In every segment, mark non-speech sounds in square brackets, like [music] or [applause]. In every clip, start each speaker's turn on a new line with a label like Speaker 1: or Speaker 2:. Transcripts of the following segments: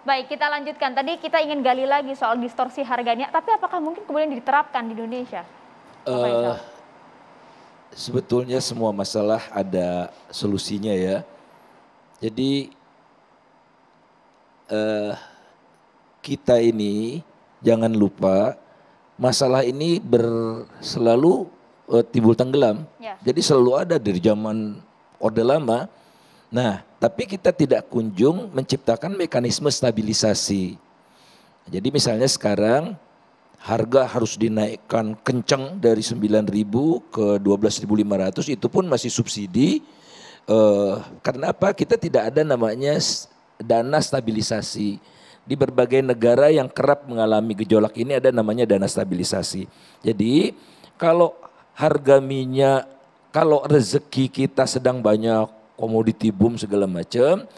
Speaker 1: Baik, kita lanjutkan. Tadi kita ingin gali lagi soal distorsi harganya, tapi apakah mungkin kemudian diterapkan di Indonesia?
Speaker 2: Uh, sebetulnya semua masalah ada solusinya ya. Jadi uh, kita ini jangan lupa masalah ini ber, selalu uh, eh, timbul tenggelam. Yeah. Jadi selalu ada dari zaman Orde Lama. Nah, tapi kita tidak kunjung menciptakan mekanisme stabilisasi. Jadi misalnya sekarang harga harus dinaikkan kencang dari 9.000 ke 12.500 itu pun masih subsidi. Eh, karena apa? Kita tidak ada namanya dana stabilisasi. Di berbagai negara yang kerap mengalami gejolak ini ada namanya dana stabilisasi. Jadi kalau harga minyak, kalau rezeki kita sedang banyak, komoditi boom segala macam,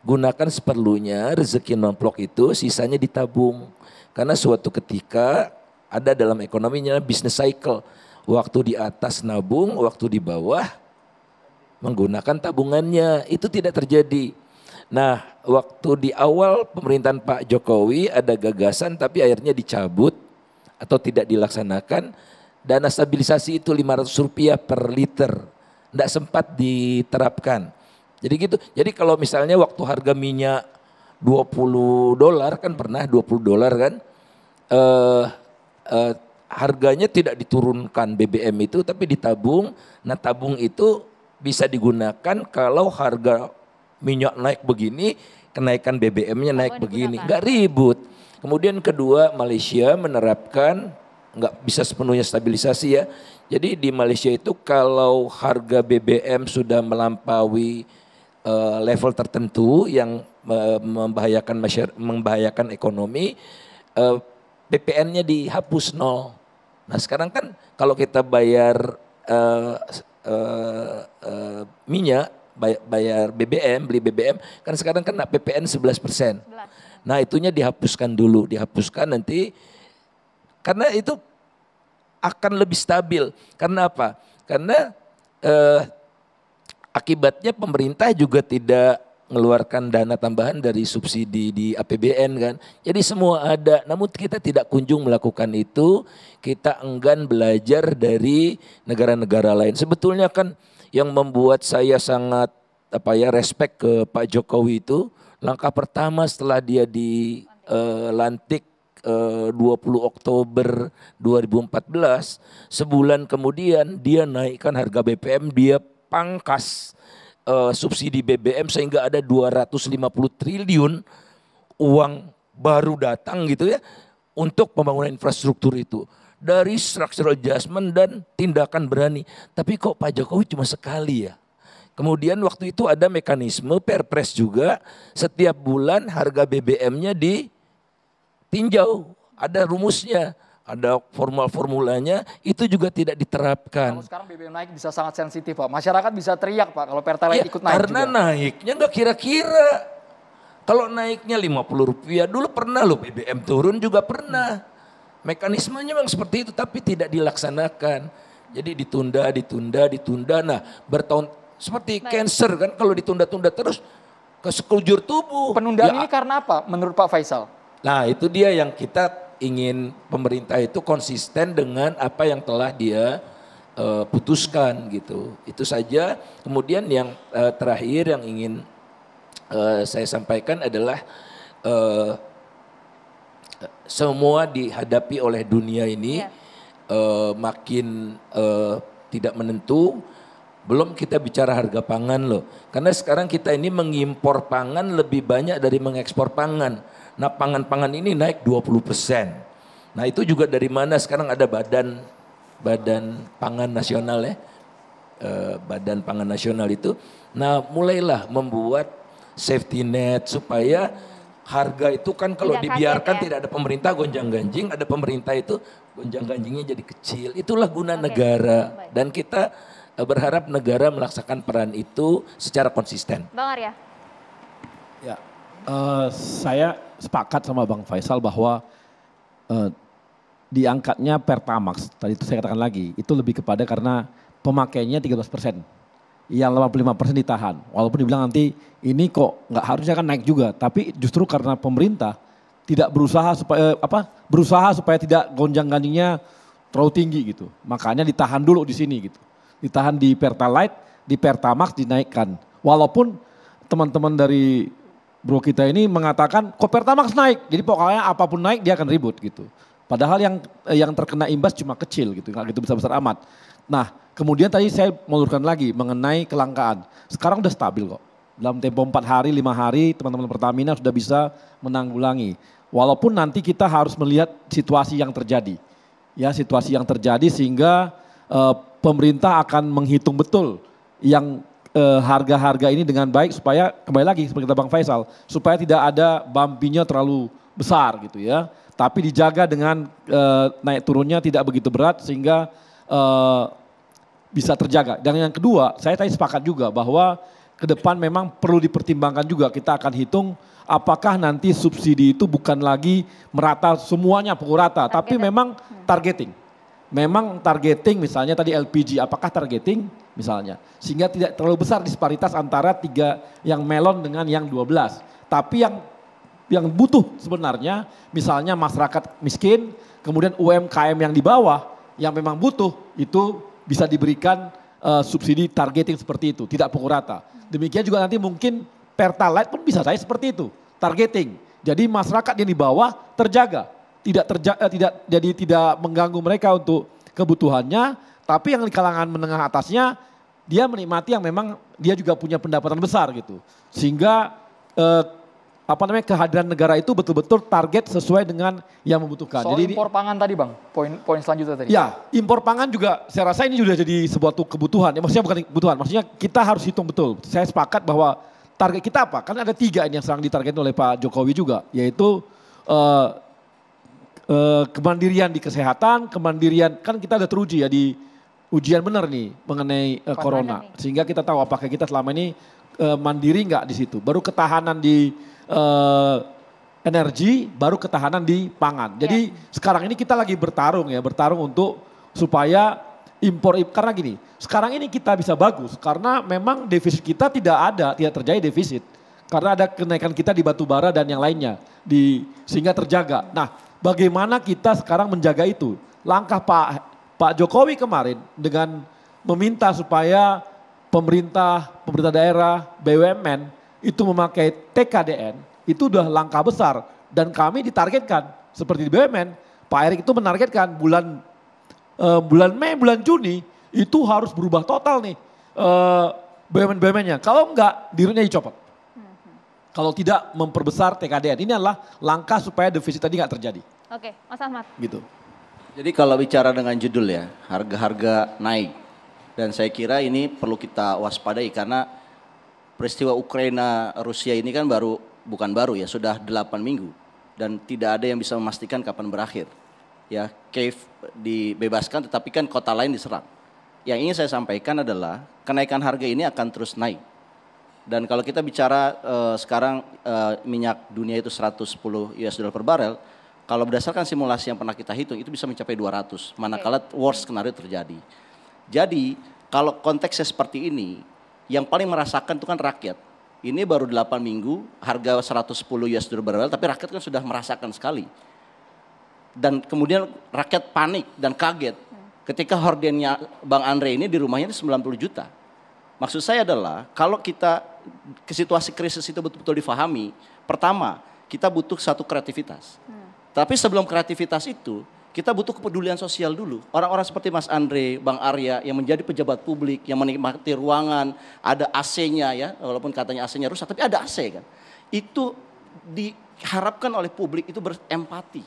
Speaker 2: gunakan seperlunya rezeki non itu, sisanya ditabung. Karena suatu ketika ada dalam ekonominya bisnis cycle. Waktu di atas nabung, waktu di bawah menggunakan tabungannya. Itu tidak terjadi. Nah, waktu di awal pemerintahan Pak Jokowi ada gagasan tapi akhirnya dicabut atau tidak dilaksanakan dana stabilisasi itu 500 rupiah per liter tidak sempat diterapkan. Jadi gitu. Jadi kalau misalnya waktu harga minyak 20 dolar kan pernah 20 dolar kan eh, eh, harganya tidak diturunkan BBM itu tapi ditabung. Nah, tabung itu bisa digunakan kalau harga minyak naik begini, kenaikan BBM-nya naik begini, nggak ribut. Kemudian kedua, Malaysia menerapkan nggak bisa sepenuhnya stabilisasi ya. Jadi di Malaysia itu kalau harga BBM sudah melampaui uh, level tertentu yang uh, membahayakan membahayakan ekonomi, uh, eh, PPN-nya dihapus nol. Nah sekarang kan kalau kita bayar uh, uh, uh, minyak, bayar, BBM, beli BBM, kan sekarang kan PPN 11 persen. Nah itunya dihapuskan dulu, dihapuskan nanti karena itu akan lebih stabil. Karena apa? Karena eh, akibatnya pemerintah juga tidak mengeluarkan dana tambahan dari subsidi di APBN kan. Jadi semua ada, namun kita tidak kunjung melakukan itu, kita enggan belajar dari negara-negara lain. Sebetulnya kan yang membuat saya sangat apa ya respect ke Pak Jokowi itu langkah pertama setelah dia dilantik eh, 20 eh, Oktober 2014 sebulan kemudian dia naikkan harga BBM dia pangkas eh, subsidi BBM sehingga ada 250 triliun uang baru datang gitu ya untuk pembangunan infrastruktur itu dari structural adjustment dan tindakan berani tapi kok Pak Jokowi cuma sekali ya Kemudian waktu itu ada mekanisme perpres juga setiap bulan harga BBM-nya di tinjau, ada rumusnya, ada formal-formulanya, itu juga tidak diterapkan. Kalau sekarang BBM naik bisa sangat sensitif Pak, masyarakat bisa teriak
Speaker 3: Pak kalau Pertalite ya, ikut
Speaker 2: naik Karena juga. naiknya enggak kira-kira. Kalau naiknya 50 rupiah, dulu pernah loh BBM turun juga pernah. Mekanismenya memang seperti itu, tapi tidak dilaksanakan. Jadi ditunda, ditunda, ditunda. Nah bertahun, seperti naik. cancer kan kalau ditunda-tunda terus ke sekujur tubuh. Penundaan ya, ini karena apa menurut Pak Faisal? Nah itu dia yang kita ingin pemerintah itu konsisten dengan apa yang telah dia uh, putuskan gitu. Itu saja. Kemudian yang uh, terakhir yang ingin uh, saya sampaikan adalah uh, semua dihadapi oleh dunia ini yeah. Iya. uh, makin uh, tidak menentu belum kita bicara harga pangan loh. Karena sekarang kita ini mengimpor pangan lebih banyak dari mengekspor pangan. Nah pangan-pangan ini naik 20 persen. Nah itu juga dari mana sekarang ada badan badan pangan nasional ya. Eh, badan pangan nasional itu. Nah mulailah membuat safety net supaya harga itu kan kalau tidak dibiarkan kaget, ya? tidak ada pemerintah gonjang ganjing, ada pemerintah itu gonjang ganjingnya jadi kecil. Itulah guna okay. negara dan kita Eh, berharap negara melaksanakan peran itu secara konsisten.
Speaker 1: Bang Arya. Ya,
Speaker 4: uh, saya sepakat sama Bang Faisal bahwa uh, diangkatnya Pertamax, tadi itu saya katakan lagi, itu lebih kepada karena pemakainya 13 persen. Yang 85 persen ditahan. Walaupun dibilang nanti ini kok nggak harusnya kan naik juga. Tapi justru karena pemerintah tidak berusaha supaya apa berusaha supaya tidak gonjang ganjingnya terlalu tinggi gitu. Makanya ditahan dulu di sini gitu ditahan di Pertalite, di Pertamax dinaikkan. Walaupun teman-teman dari bro kita ini mengatakan kok Pertamax naik, jadi pokoknya apapun naik dia akan ribut gitu. Padahal yang eh, yang terkena imbas cuma kecil gitu, nggak gitu besar-besar amat. Nah, kemudian tadi saya meluruskan lagi mengenai kelangkaan. Sekarang udah stabil kok. Dalam tempo 4 hari, lima hari teman-teman Pertamina sudah bisa menanggulangi. Walaupun nanti kita harus melihat situasi yang terjadi. Ya, situasi yang terjadi sehingga uh, pemerintah akan menghitung betul yang eh, harga-harga ini dengan baik supaya kembali lagi seperti kata Bang Faisal supaya tidak ada bampinya terlalu besar gitu ya tapi dijaga dengan e, naik turunnya tidak begitu berat sehingga e, bisa terjaga dan yang kedua saya tadi sepakat juga bahwa ke depan memang perlu dipertimbangkan juga kita akan hitung apakah nanti subsidi itu bukan lagi merata semuanya pukul rata tapi memang targeting memang targeting misalnya tadi LPG apakah targeting misalnya sehingga tidak terlalu besar disparitas antara tiga yang melon dengan yang 12 tapi yang yang butuh sebenarnya misalnya masyarakat miskin kemudian UMKM yang di bawah yang memang butuh itu bisa diberikan uh, subsidi targeting seperti itu tidak pukul rata demikian juga nanti mungkin Pertalite pun bisa saya seperti itu targeting jadi masyarakat yang di bawah terjaga tidak terja, eh, tidak jadi tidak mengganggu mereka untuk kebutuhannya, tapi yang di kalangan menengah atasnya dia menikmati yang memang dia juga punya pendapatan besar gitu. Sehingga eh, apa namanya kehadiran negara itu betul-betul target sesuai dengan yang membutuhkan. Soal jadi impor
Speaker 2: ini, pangan tadi bang, poin poin selanjutnya tadi. Ya,
Speaker 4: impor pangan juga saya rasa ini sudah jadi sebuah kebutuhan. Ya, maksudnya bukan kebutuhan, maksudnya kita harus hitung betul. Saya sepakat bahwa target kita apa? Karena ada tiga ini yang sedang ditargetin oleh Pak Jokowi juga, yaitu uh, Eh, kemandirian di kesehatan, kemandirian kan kita ada teruji ya di ujian benar nih mengenai uh, corona, sehingga kita tahu apakah kita selama ini uh, mandiri nggak di situ. Baru ketahanan di uh, energi, baru ketahanan di pangan. Iya. Jadi yeah. sekarang ini kita lagi bertarung ya, bertarung untuk supaya impor karena gini, sekarang ini kita bisa bagus karena memang defisit kita tidak ada, tidak terjadi defisit karena ada kenaikan kita di batu bara dan yang lainnya di sehingga terjaga. Nah, Bagaimana kita sekarang menjaga itu? Langkah Pak Pak Jokowi kemarin dengan meminta supaya pemerintah, pemerintah daerah, BUMN itu memakai TKDN itu sudah langkah besar dan kami ditargetkan seperti di BUMN Pak Erick itu menargetkan bulan uh, bulan Mei bulan Juni itu harus berubah total nih uh, eh, BUMN BUMN-nya kalau enggak dirinya dicopot kalau tidak memperbesar TKDN. Ini adalah
Speaker 3: langkah supaya defisit tadi nggak terjadi.
Speaker 1: Oke, Mas Ahmad.
Speaker 3: Gitu. Jadi kalau bicara dengan judul ya, harga-harga naik. Dan saya kira ini perlu kita waspadai karena peristiwa Ukraina Rusia ini kan baru bukan baru ya, sudah 8 minggu dan tidak ada yang bisa memastikan kapan berakhir. Ya, Kiev dibebaskan tetapi kan kota lain diserang. Yang ingin saya sampaikan adalah kenaikan harga ini akan terus naik dan kalau kita bicara uh, sekarang uh, minyak dunia itu 110 US dollar per barel, kalau berdasarkan simulasi yang pernah kita hitung itu bisa mencapai 200 manakala okay. worst skenario terjadi. Jadi, kalau konteksnya seperti ini, yang paling merasakan itu kan rakyat. Ini baru 8 minggu, harga 110 US dollar per barrel, tapi rakyat kan sudah merasakan sekali. Dan kemudian rakyat panik dan kaget hmm. ketika hordennya Bang Andre ini di rumahnya itu 90 juta Maksud saya adalah kalau kita ke situasi krisis itu betul-betul difahami, pertama kita butuh satu kreativitas. Hmm. Tapi sebelum kreativitas itu, kita butuh kepedulian sosial dulu. Orang-orang seperti Mas Andre, Bang Arya yang menjadi pejabat publik, yang menikmati ruangan, ada AC-nya ya, walaupun katanya AC-nya rusak, tapi ada AC kan. Itu diharapkan oleh publik itu berempati.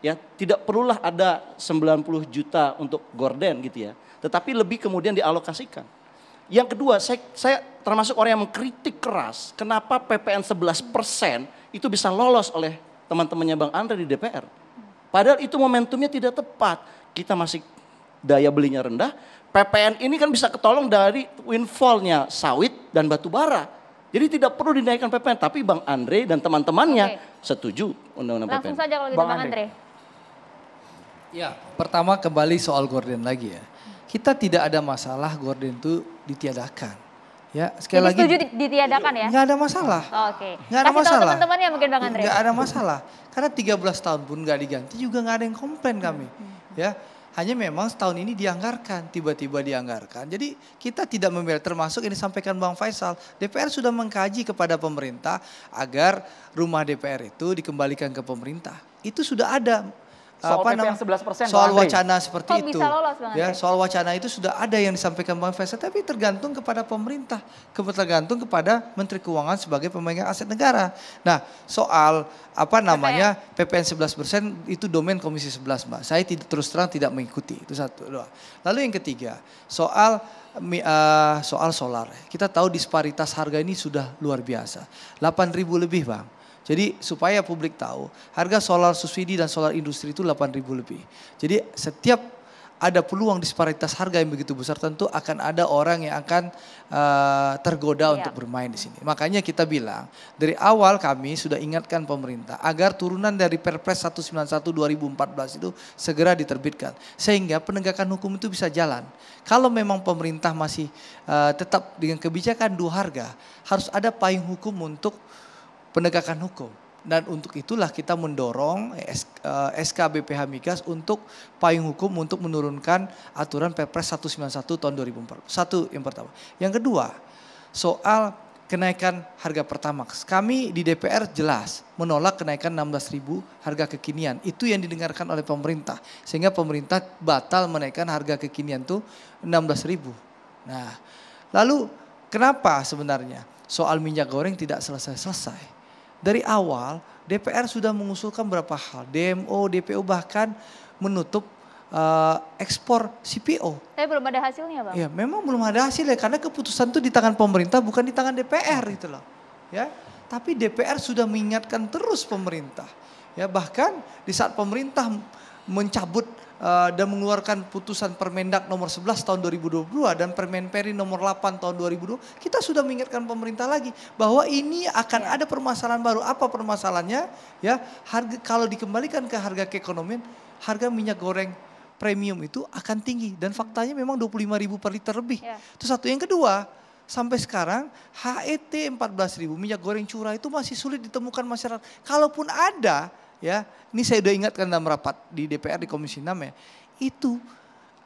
Speaker 3: Ya, tidak perlulah ada 90 juta untuk gorden gitu ya, tetapi lebih kemudian dialokasikan yang kedua, saya, saya termasuk orang yang mengkritik keras kenapa PPN 11 persen itu bisa lolos oleh teman-temannya Bang Andre di DPR. Padahal itu momentumnya tidak tepat. Kita masih daya belinya rendah. PPN ini kan bisa ketolong dari windfallnya sawit dan batu bara. Jadi tidak perlu dinaikkan PPN. Tapi Bang Andre dan teman-temannya okay. setuju undang-undang PPN. Langsung saja kalau gitu Bang, Bang Andre.
Speaker 1: Andre. Ya,
Speaker 3: pertama kembali
Speaker 1: soal gorden lagi ya. Kita tidak ada masalah gorden itu ditiadakan. Ya, sekali Jadi lagi. setuju ditiadakan ya? Enggak ada masalah. Oh, Oke. Okay. Enggak ada Kasih masalah. teman-teman ya mungkin Bang Andre. Enggak ada masalah. Karena 13 tahun pun enggak diganti juga enggak ada yang komplain kami. Ya. Hanya memang setahun ini dianggarkan, tiba-tiba dianggarkan. Jadi kita tidak memilih termasuk ini sampaikan Bang Faisal, DPR sudah mengkaji kepada pemerintah agar rumah DPR itu dikembalikan ke pemerintah. Itu sudah ada soal apa PP yang 11 persen soal wacana seperti Kok itu bisa ya soal wacana itu sudah ada yang disampaikan Bang Faisal tapi tergantung kepada pemerintah tergantung kepada Menteri Keuangan sebagai pemegang aset negara nah soal apa namanya PPN, PPN 11 persen itu domain Komisi 11 Mbak saya tidak terus terang tidak mengikuti itu satu dua lalu yang ketiga soal eh, soal solar kita tahu disparitas harga ini sudah luar biasa 8.000 lebih Bang jadi supaya publik tahu, harga solar subsidi dan solar industri itu 8.000 lebih. Jadi setiap ada peluang disparitas harga yang begitu besar tentu akan ada orang yang akan uh, tergoda ya. untuk bermain di sini. Makanya kita bilang dari awal kami sudah ingatkan pemerintah agar turunan dari Perpres 191 2014 itu segera diterbitkan sehingga penegakan hukum itu bisa jalan. Kalau memang pemerintah masih uh, tetap dengan kebijakan dua harga harus ada payung hukum untuk penegakan hukum. Dan untuk itulah kita mendorong eh, SK eh, BPH Migas untuk payung hukum untuk menurunkan aturan Perpres 191 tahun 2004. Satu yang pertama. Yang kedua, soal kenaikan harga Pertamax. Kami di DPR jelas menolak kenaikan 16.000 harga kekinian. Itu yang didengarkan oleh pemerintah. Sehingga pemerintah batal menaikkan harga kekinian tuh 16.000. Nah, lalu kenapa sebenarnya soal minyak goreng tidak selesai-selesai? dari awal DPR sudah mengusulkan berapa hal, DMO, DPO bahkan menutup uh, ekspor CPO. Tapi belum ada hasilnya, Bang. Ya, memang belum ada hasilnya karena keputusan itu di tangan pemerintah bukan di tangan DPR gitu loh. Ya. Tapi DPR sudah mengingatkan terus pemerintah. Ya, bahkan di saat pemerintah mencabut Eh, dan mengeluarkan putusan Permendak nomor 11 tahun 2022 dan Permenperi nomor 8 tahun 2002, kita sudah mengingatkan pemerintah lagi bahwa ini akan ya. ada permasalahan baru. Apa permasalahannya? Ya, harga kalau dikembalikan ke harga keekonomian, harga minyak goreng premium itu akan tinggi dan faktanya memang 25.000 per liter lebih. Ya. Itu satu. Yang kedua, sampai sekarang HET 14.000 minyak goreng curah itu masih sulit ditemukan masyarakat. Kalaupun ada, ya ini saya udah ingatkan dalam rapat di DPR di Komisi 6 ya itu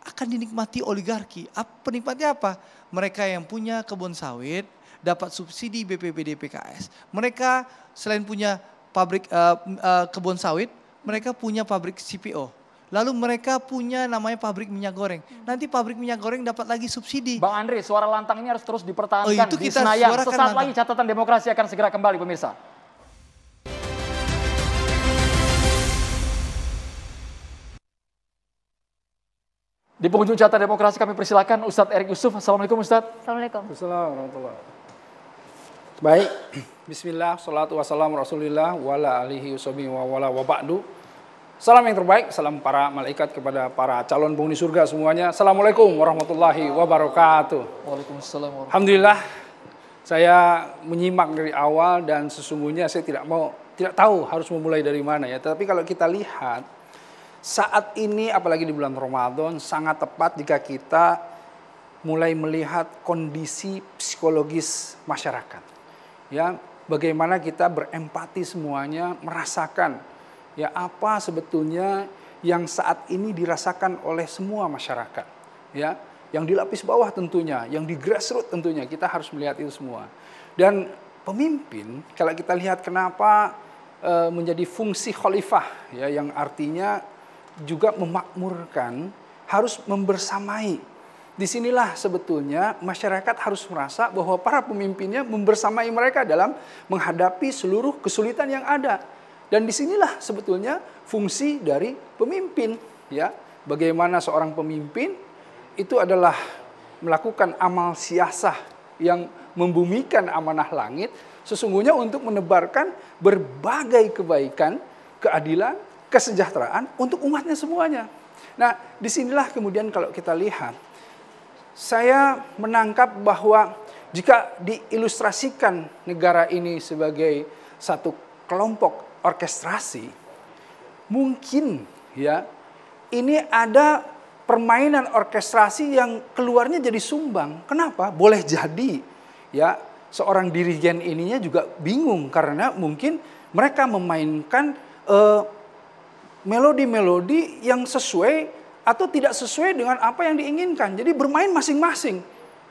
Speaker 1: akan dinikmati oligarki Apa, penikmatnya apa mereka yang punya kebun sawit dapat subsidi BPBD PKS mereka selain punya pabrik uh, uh, kebun sawit mereka punya pabrik CPO Lalu mereka punya namanya pabrik minyak goreng. Nanti pabrik minyak goreng dapat lagi subsidi. Bang Andre, suara lantangnya harus terus dipertahankan oh, itu kita di Senayan. Sesaat lagi catatan demokrasi akan segera kembali pemirsa.
Speaker 2: Di penghujung catatan demokrasi kami persilakan Ustadz Erik Yusuf. Assalamualaikum Ustadz.
Speaker 5: Assalamualaikum. Assalamualaikum Baik, [clears throat] Bismillah, salatu wassalam Rasulillah, wala alihi usabi wa wala wa ba'du. Salam yang terbaik, salam para malaikat kepada para calon penghuni surga semuanya. Assalamualaikum warahmatullahi wabarakatuh. Waalaikumsalam. Alhamdulillah, saya menyimak dari awal dan sesungguhnya saya tidak mau, tidak tahu harus memulai dari mana ya. Tapi kalau kita lihat, saat ini apalagi di bulan Ramadan sangat tepat jika kita mulai melihat kondisi psikologis masyarakat. Ya, bagaimana kita berempati semuanya, merasakan ya apa sebetulnya yang saat ini dirasakan oleh semua masyarakat. Ya, yang di lapis bawah tentunya, yang di grassroots tentunya kita harus melihat itu semua. Dan pemimpin kalau kita lihat kenapa eh, menjadi fungsi khalifah ya yang artinya juga memakmurkan, harus membersamai. Disinilah sebetulnya masyarakat harus merasa bahwa para pemimpinnya membersamai mereka dalam menghadapi seluruh kesulitan yang ada. Dan disinilah sebetulnya fungsi dari pemimpin, ya. Bagaimana seorang pemimpin itu adalah melakukan amal siasah yang membumikan amanah langit sesungguhnya untuk menebarkan berbagai kebaikan, keadilan, kesejahteraan untuk umatnya semuanya. Nah, disinilah kemudian kalau kita lihat, saya menangkap bahwa jika diilustrasikan negara ini sebagai satu kelompok orkestrasi, mungkin ya ini ada permainan orkestrasi yang keluarnya jadi sumbang. Kenapa? Boleh jadi ya seorang dirigen ininya juga bingung karena mungkin mereka memainkan uh, melodi-melodi yang sesuai atau tidak sesuai dengan apa yang diinginkan. Jadi bermain masing-masing.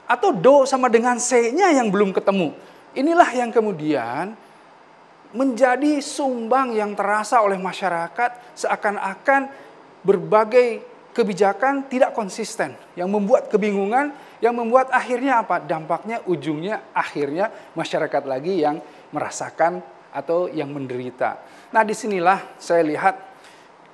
Speaker 5: Atau do sama dengan C-nya yang belum ketemu. Inilah yang kemudian menjadi sumbang yang terasa oleh masyarakat seakan-akan berbagai kebijakan tidak konsisten yang membuat kebingungan yang membuat akhirnya apa dampaknya ujungnya akhirnya masyarakat lagi yang merasakan atau yang menderita. Nah, disinilah saya lihat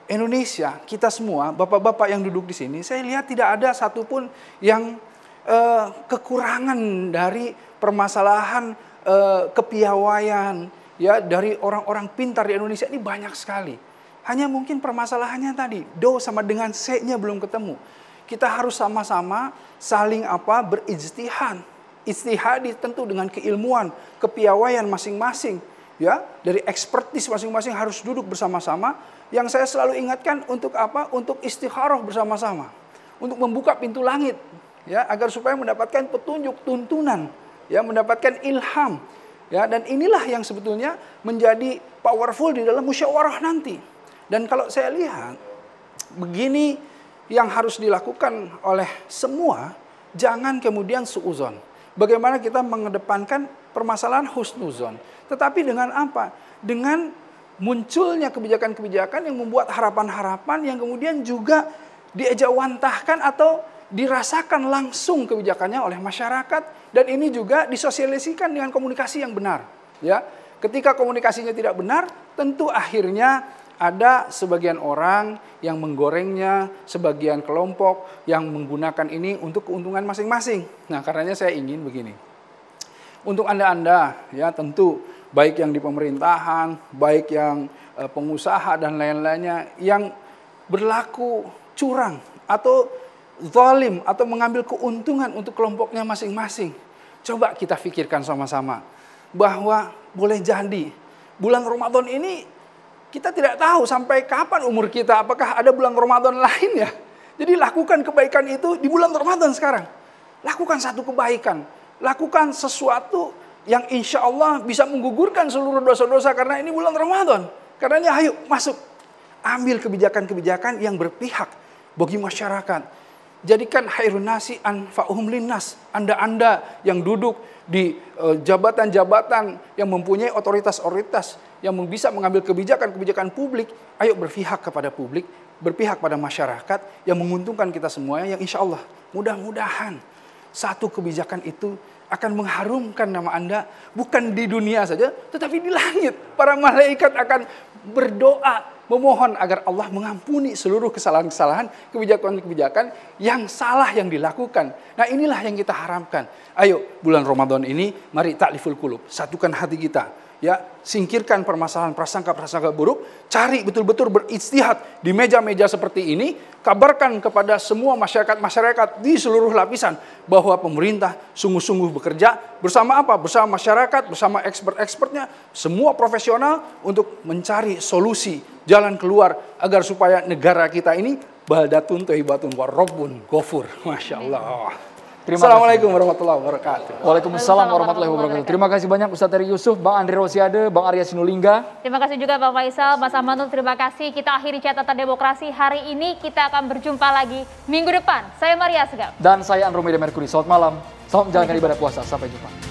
Speaker 5: Indonesia, kita semua, bapak-bapak yang duduk di sini, saya lihat tidak ada satupun yang eh, kekurangan dari permasalahan eh, kepiawaian ya dari orang-orang pintar di Indonesia ini banyak sekali. Hanya mungkin permasalahannya tadi do sama dengan se-nya belum ketemu. Kita harus sama-sama saling apa berijtihan. Istihadi tentu dengan keilmuan, kepiawaian masing-masing ya dari ekspertis masing-masing harus duduk bersama-sama yang saya selalu ingatkan untuk apa untuk istikharah bersama-sama untuk membuka pintu langit ya agar supaya mendapatkan petunjuk tuntunan ya mendapatkan ilham ya dan inilah yang sebetulnya menjadi powerful di dalam musyawarah nanti dan kalau saya lihat begini yang harus dilakukan oleh semua jangan kemudian seuzon bagaimana kita mengedepankan permasalahan husnuzon. Tetapi dengan apa? Dengan munculnya kebijakan-kebijakan yang membuat harapan-harapan yang kemudian juga diejawantahkan atau dirasakan langsung kebijakannya oleh masyarakat dan ini juga disosialisasikan dengan komunikasi yang benar ya ketika komunikasinya tidak benar tentu akhirnya ada sebagian orang yang menggorengnya, sebagian kelompok yang menggunakan ini untuk keuntungan masing-masing. Nah, karenanya saya ingin begini. Untuk Anda-anda ya tentu baik yang di pemerintahan, baik yang eh, pengusaha dan lain-lainnya yang berlaku curang atau zalim atau mengambil keuntungan untuk kelompoknya masing-masing. Coba kita pikirkan sama-sama bahwa boleh jadi bulan Ramadan ini kita tidak tahu sampai kapan umur kita, apakah ada bulan Ramadan lain ya. Jadi lakukan kebaikan itu di bulan Ramadan sekarang. Lakukan satu kebaikan. Lakukan sesuatu yang insya Allah bisa menggugurkan seluruh dosa-dosa karena ini bulan Ramadan. Karena ini, ayo masuk. Ambil kebijakan-kebijakan yang berpihak bagi masyarakat. Jadikan khairun nasi anfa'uhum linnas. Anda-anda yang duduk di eh, jabatan-jabatan yang mempunyai otoritas-otoritas yang bisa mengambil kebijakan-kebijakan publik, ayo berpihak kepada publik, berpihak pada masyarakat yang menguntungkan kita semuanya, yang insya Allah mudah-mudahan satu kebijakan itu akan mengharumkan nama Anda bukan di dunia saja, tetapi di langit. Para malaikat akan berdoa memohon agar Allah mengampuni seluruh kesalahan-kesalahan, kebijakan-kebijakan yang salah yang dilakukan. Nah inilah yang kita harapkan. Ayo bulan Ramadan ini mari takliful kulub, satukan hati kita ya singkirkan permasalahan prasangka-prasangka buruk, cari betul-betul beristihad di meja-meja seperti ini, kabarkan kepada semua masyarakat-masyarakat di seluruh lapisan bahwa pemerintah sungguh-sungguh bekerja bersama apa? Bersama masyarakat, bersama expert-expertnya, semua profesional untuk mencari solusi, jalan keluar agar supaya negara kita ini baldatun thayyibatun
Speaker 2: warobun gofur Masya Allah. Terima Assalamualaikum kasih. warahmatullahi wabarakatuh. Waalaikumsalam warahmatullahi wabarakatuh. Terima kasih banyak Ustaz Tari Yusuf, Bang Andre Rosiade, Bang Arya Sinulinga.
Speaker 1: Terima kasih juga Bang Faisal, Mas Amanul. Terima kasih. Kita akhiri catatan demokrasi hari ini. Kita akan berjumpa lagi minggu depan. Saya Maria Segap.
Speaker 2: Dan saya Andromeda Mercury. Selamat malam. Selamat menjalankan ibadah puasa. Sampai jumpa.